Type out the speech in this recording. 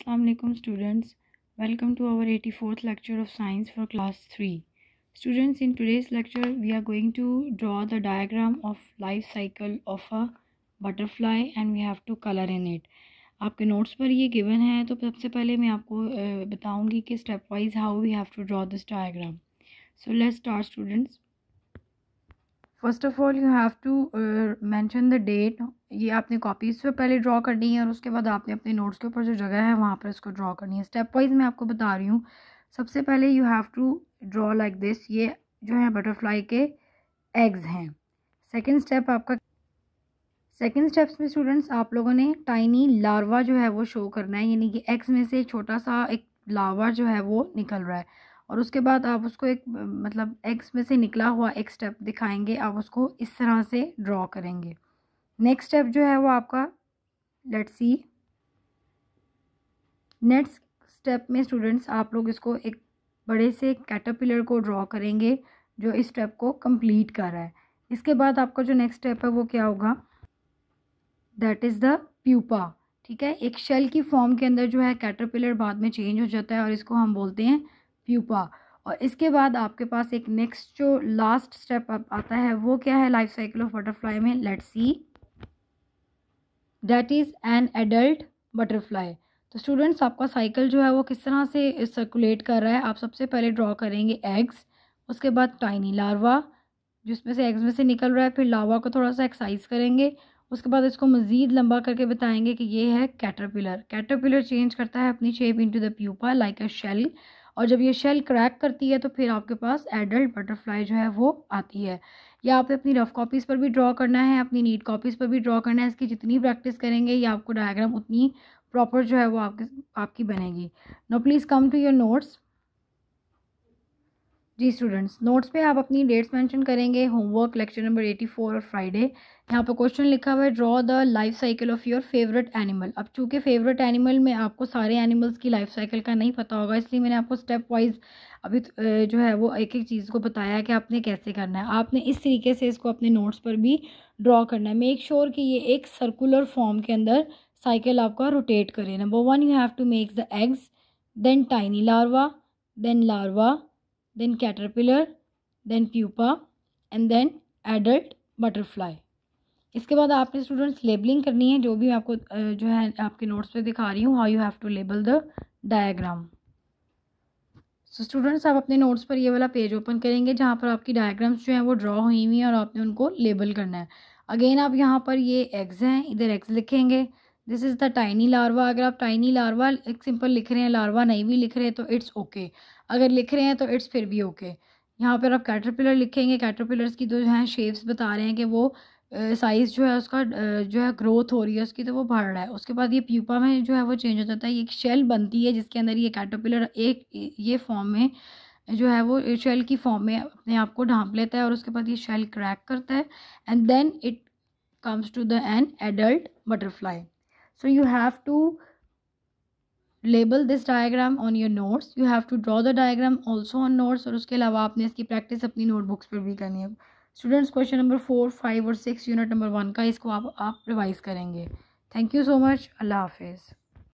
Aslam students welcome to our eighty fourth lecture of science for class three students in today's lecture we are going to draw the diagram of life cycle of a butterfly and we have to colour in it आपके notes पर ये given है तो सबसे पहले मैं आपको बताऊँगी कि step wise how we have to draw this diagram so let start students first of all you have to mention the date ये आपने कॉपीज़ पे पहले ड्रॉ करनी है और उसके बाद आपने अपने नोट्स के ऊपर जो जगह है वहाँ पर इसको ड्रॉ करनी है स्टेप वाइज मैं आपको बता रही हूँ सबसे पहले you have to draw like this ये जो है बटरफ्लाई के एग्ज़ हैं सेकेंड स्टेप आपका सेकेंड स्टेप्स में स्टूडेंट्स आप लोगों ने टाइनी लार्वा जो है वो शो करना है यानी कि एग्स में से एक छोटा सा एक लार्वा जो है वो निकल रहा है और उसके बाद आप उसको एक मतलब एग्स में से निकला हुआ एक स्टेप दिखाएंगे आप उसको इस तरह से ड्रॉ करेंगे नेक्स्ट स्टेप जो है वो आपका लेट सी नेक्स्ट स्टेप में स्टूडेंट्स आप लोग इसको एक बड़े से कैटरपिलर को ड्रॉ करेंगे जो इस स्टेप को कंप्लीट कर रहा है इसके बाद आपका जो नेक्स्ट स्टेप है वो क्या होगा दैट इज़ द प्यूपा ठीक है एक शेल की फॉर्म के अंदर जो है कैटरपिलर बाद में चेंज हो जाता है और इसको हम बोलते हैं प्यूपा और इसके बाद आपके पास एक नेक्स्ट जो लास्ट स्टेप आता है वो क्या है लाइफ साइकिल ऑफ बटरफ्लाई में let's see that is an adult butterfly तो स्टूडेंट्स आपका साइकिल जो है वो किस तरह से सर्कुलेट कर रहा है आप सबसे पहले ड्रॉ करेंगे एग्स उसके बाद टाइनी लार्वा जिसमें से एग्स में से निकल रहा है फिर लार्वा को थोड़ा सा एक्साइज करेंगे उसके बाद इसको मज़ीद लंबा करके बताएंगे कि ये है कैटरपिलर कैटरपिलर चेंज करता है अपनी shape into the pupa like a shell और जब ये शेल क्रैक करती है तो फिर आपके पास एडल्ट बटरफ्लाई जो है वो आती है या आप अपनी रफ़ कॉपीज़ पर भी ड्रॉ करना है अपनी नीट कॉपीज़ पर भी ड्रॉ करना है इसकी जितनी प्रैक्टिस करेंगे या आपको डायग्राम उतनी प्रॉपर जो है वो आपके आपकी बनेगी no please come to your notes जी स्टूडेंट्स नोट्स पे आप अपनी डेट्स मेंशन करेंगे homework lecture number eighty four और फ्राइडे यहाँ पर क्वेश्चन लिखा हुआ है draw the life cycle of your favourite animal अब चूंकि फेवरेट एनिमल में आपको सारे एनिमल्स की लाइफ साइकिल का नहीं पता होगा इसलिए मैंने आपको स्टेप वाइज अभी जो है वो एक एक चीज़ को बताया कि आपने कैसे करना है आपने इस तरीके से इसको अपने नोट्स पर भी ड्रॉ करना है मेक श्योर sure कि ये एक सर्कुलर फॉर्म के अंदर साइकिल आपका रोटेट करे number one you have to make the eggs then tiny larva then larva then caterpillar then pupa and then adult butterfly इसके बाद आपने स्टूडेंट्स लेबलिंग करनी है जो भी मैं आपको जो है आपके नोट्स पे दिखा रही हूँ how you have to label the diagram so students आप अपने नोट्स पर ये वाला पेज ओपन करेंगे जहाँ पर आपकी डायग्राम्स जो हैं वो ड्रॉ हुई हुई हैं और आपने उनको लेबल करना है अगेन आप यहाँ पर ये एग्ज़ हैं इधर एग्ज़ लिखेंगे this is the tiny larva अगर आप टाइनी लार्वा एक सिंपल लिख रहे हैं लार्वा नहीं भी लिख रहे हैं तो इट्स ओके okay. अगर लिख रहे हैं तो इट्स फिर भी ओके okay. यहाँ पर आप कैटरपिलर लिखेंगे कैटरपिलर्स की जो हैं शेप्स बता रहे हैं कि वो साइज़ जो है उसका जो है ग्रोथ हो रही है उसकी तो वो बढ़ रहा है उसके बाद ये प्यूपा में जो है वो चेंज हो जाता है एक शेल बनती है जिसके अंदर ये कैटोपिलर एक ये फॉर्म में जो है वो शेल की फॉर्म में अपने आप को ढांप लेता है और उसके बाद ये शेल क्रैक करता है and then it comes to the an adult butterfly so you have to label this diagram on your notes you have to draw the diagram also on notes और उसके अलावा आपने इसकी प्रैक्टिस अपनी notebooks पर भी करनी है students question number four five और सिक्स यूनिट नंबर वन का इसको आप आप रिवाइज़ करेंगे थैंक यू सो मच अल्लाह हाफिज़